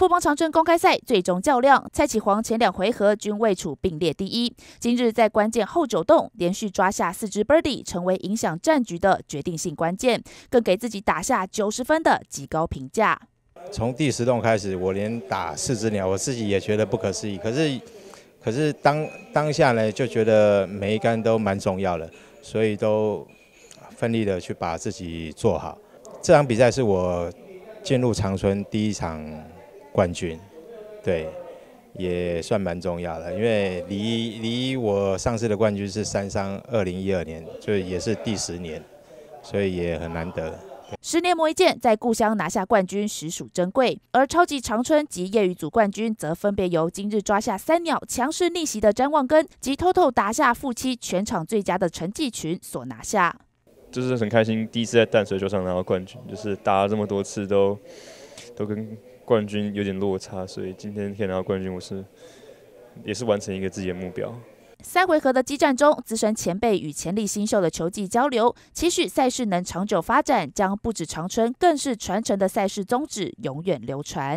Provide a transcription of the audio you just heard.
富邦长春公开赛最终较量，蔡启煌前两回合均未处并列第一。今日在关键后九洞连续抓下四只 birdie，成为影响战局的决定性关键，更给自己打下九十分的极高评价。从第十洞开始，我连打四只鸟，我自己也觉得不可思议。可是，可是当当下呢，就觉得每一杆都蛮重要的，所以都奋力的去把自己做好。这场比赛是我进入长春第一场。冠军，对，也算蛮重要的，因为离离我上次的冠军是三商二零一二年，就也是第十年，所以也很难得。十年磨一剑，在故乡拿下冠军实属珍贵。而超级长春及业余组冠军，则分别由今日抓下三鸟强势逆袭的詹旺根及偷偷打下负七全场最佳的成绩群所拿下。就是很开心，第一次在淡水球场拿到冠军，就是打了这么多次都都跟。冠军有点落差，所以今天可以拿到冠军，我是也是完成一个自己的目标。三回合的激战中，资深前辈与潜力新秀的球技交流，期许赛事能长久发展，将不止长春，更是传承的赛事宗旨永远流传。